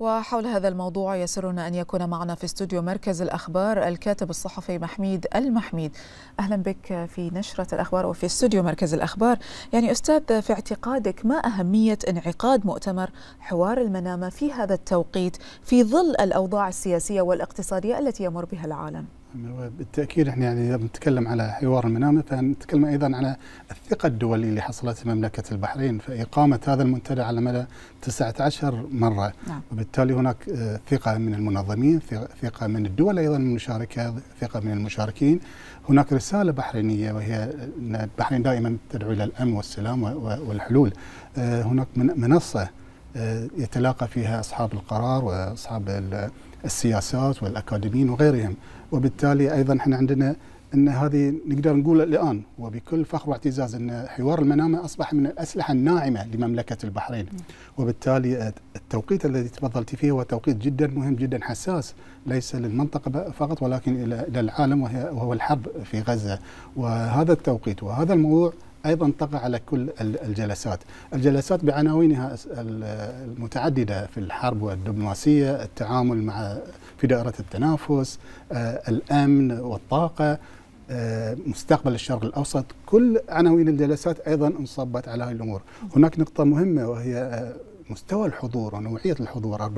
وحول هذا الموضوع يسرنا أن يكون معنا في استوديو مركز الأخبار الكاتب الصحفي محميد المحميد أهلا بك في نشرة الأخبار وفي استوديو مركز الأخبار يعني أستاذ في اعتقادك ما أهمية انعقاد مؤتمر حوار المنامة في هذا التوقيت في ظل الأوضاع السياسية والاقتصادية التي يمر بها العالم؟ بالتاكيد احنا يعني بنتكلم على حوار المنامه فنتكلم ايضا على الثقه الدوليه اللي حصلت مملكه البحرين في اقامه هذا المنتدى على مدى 19 مره نعم. وبالتالي هناك آه، ثقه من المنظمين ثقه من الدول ايضا المشاركه ثقه من المشاركين هناك رساله بحرينيه وهي ان البحرين دائما تدعو الى الامن والسلام والحلول آه، هناك منصه آه، يتلاقى فيها أصحاب القرار وأصحاب السياسات والأكاديميين وغيرهم وبالتالي أيضا احنا عندنا أن هذه نقدر نقول الآن وبكل فخر واعتزاز أن حوار المنامة أصبح من الأسلحة الناعمة لمملكة البحرين وبالتالي التوقيت الذي تفضلت فيه هو توقيت جدا مهم جدا حساس ليس للمنطقة فقط ولكن إلى العالم وهو الحرب في غزة وهذا التوقيت وهذا الموضوع ايضا تقع على كل الجلسات، الجلسات بعناوينها المتعدده في الحرب والدبلوماسيه، التعامل مع في دائره التنافس، آه، الامن والطاقه، آه، مستقبل الشرق الاوسط، كل عناوين الجلسات ايضا انصبت على هذه الامور، هناك نقطه مهمه وهي آه، مستوى الحضور ونوعية الحضور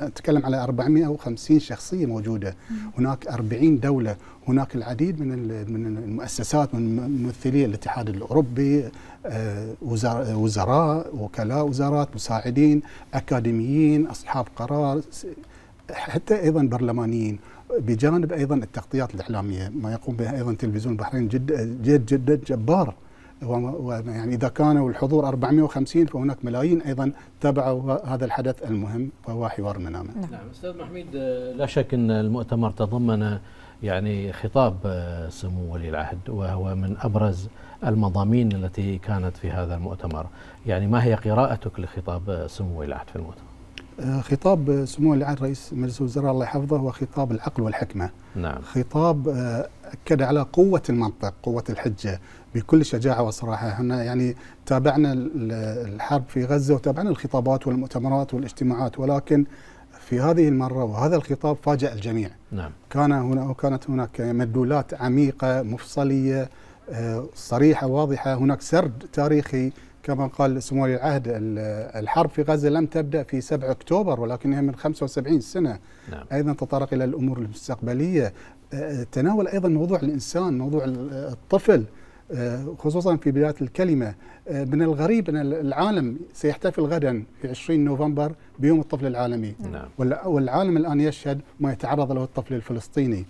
أتكلم على 450 شخصية موجودة هناك 40 دولة هناك العديد من من المؤسسات من ممثلي الاتحاد الأوروبي آه، وزراء وكلاء وزارات مساعدين أكاديميين أصحاب قرار حتى أيضا برلمانيين بجانب أيضا التغطيات الإعلامية ما يقوم بها أيضا تلفزيون البحرين جد جد جد جبار يعني إذا كان الحضور 450 فهناك ملايين أيضا تابعوا هذا الحدث المهم وهو حوار منامة نعم, نعم، أستاذ محميد آه، لا شك أن المؤتمر تضمن آه، يعني خطاب آه، سمو ولي العهد وهو من أبرز المضامين التي كانت في هذا المؤتمر يعني ما هي قراءتك لخطاب سمو ولي العهد في المؤتمر؟ آه، خطاب سمو العهد رئيس مجلس الوزراء الله يحفظه هو خطاب العقل والحكمة نعم. خطاب آه، أكد على قوة المنطق قوة الحجة بكل شجاعة وصراحة احنا يعني تابعنا الحرب في غزة وتابعنا الخطابات والمؤتمرات والاجتماعات ولكن في هذه المرة وهذا الخطاب فاجأ الجميع نعم. كان هنا كانت هناك مدلولات عميقة مفصلية آه، صريحة واضحة هناك سرد تاريخي كما قال سمو ولي العهد الحرب في غزة لم تبدأ في 7 أكتوبر ولكنها من 75 سنة نعم. أيضا تطرق إلى الأمور المستقبلية تناول أيضا موضوع الإنسان موضوع الطفل خصوصا في بداية الكلمة من الغريب أن العالم سيحتفل غدا في 20 نوفمبر بيوم الطفل العالمي نعم. والعالم الآن يشهد ما يتعرض له الطفل الفلسطيني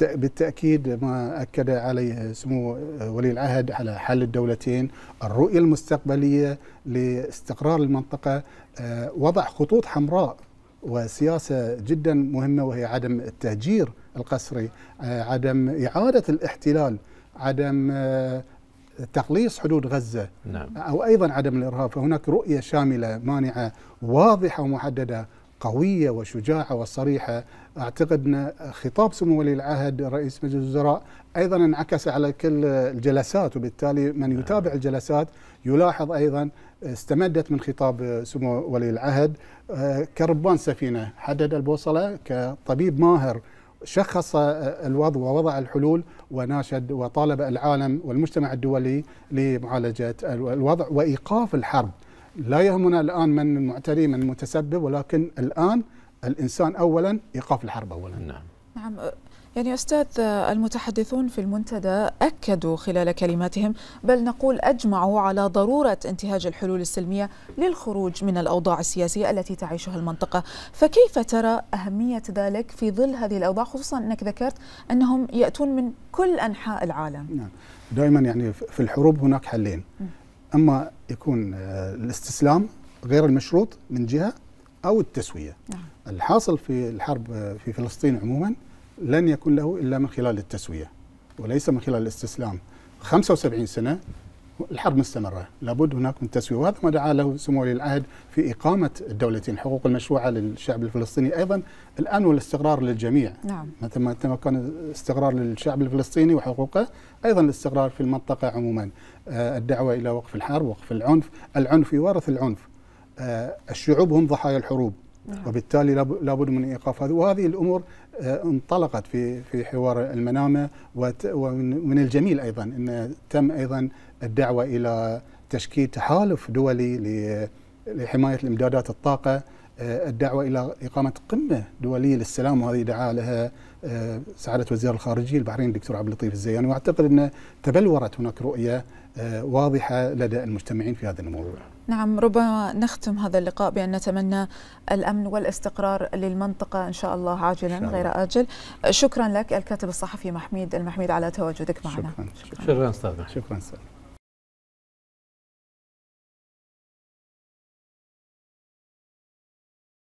بالتأكيد ما أكد عليه سمو ولي العهد على حل الدولتين الرؤية المستقبلية لاستقرار المنطقة آه، وضع خطوط حمراء وسياسة جدا مهمة وهي عدم التهجير القسري آه، عدم إعادة الاحتلال عدم آه، تقليص حدود غزة نعم. أو أيضا عدم الإرهاب فهناك رؤية شاملة مانعة واضحة ومحددة قوية وشجاعة وصريحة أعتقد أن خطاب سمو ولي العهد رئيس مجلس الوزراء أيضا انعكس على كل الجلسات وبالتالي من يتابع نعم. الجلسات يلاحظ أيضا استمدت من خطاب سمو ولي العهد آه، كربان سفينة حدد البوصلة كطبيب ماهر شخص آه، الوضع ووضع الحلول وناشد وطالب العالم والمجتمع الدولي لمعالجة الوضع وإيقاف الحرب لا يهمنا الآن من المعتري من المتسبب ولكن الآن الإنسان أولا إيقاف الحرب أولا نعم نعم يعني أستاذ المتحدثون في المنتدى أكدوا خلال كلماتهم بل نقول أجمعوا على ضرورة انتهاج الحلول السلمية للخروج من الأوضاع السياسية التي تعيشها المنطقة فكيف ترى أهمية ذلك في ظل هذه الأوضاع خصوصا أنك ذكرت أنهم يأتون من كل أنحاء العالم نعم دائما يعني في الحروب هناك حلين أما يكون آه، الاستسلام غير المشروط من جهه او التسويه. نعم. الحاصل في الحرب آه، في فلسطين عموما لن يكون له الا من خلال التسويه وليس من خلال الاستسلام. 75 سنه الحرب مستمرة لابد هناك من تسوية وهذا ما دعا له سمو ولي العهد في إقامة الدولتين حقوق المشروعة للشعب الفلسطيني أيضا الأمن والاستقرار للجميع نعم. مثل ما تمكن استقرار للشعب الفلسطيني وحقوقه أيضا الاستقرار في المنطقة عموما آه، الدعوة إلى وقف الحرب وقف العنف العنف يورث العنف آه، الشعوب هم ضحايا الحروب نعم. وبالتالي لابد من ايقاف هذا وهذه الامور آه، انطلقت في في حوار المنامه ومن الجميل ايضا ان تم ايضا الدعوه الى تشكيل تحالف دولي لحمايه الامدادات الطاقه آه، الدعوة إلى إقامة قمة دولية للسلام وهذه دعا لها آه، سعادة وزير الخارجية البحرين الدكتور عبد اللطيف الزياني وأعتقد أن تبلورت هناك رؤية آه، واضحة لدى المجتمعين في هذا الموضوع نعم ربما نختم هذا اللقاء بأن نتمنى الأمن والاستقرار للمنطقة إن شاء الله عاجلا شاء الله. غير آجل شكرا لك الكاتب الصحفي محميد المحميد على تواجدك معنا شكرا شكرا, شكرا. شكرا. شكرا.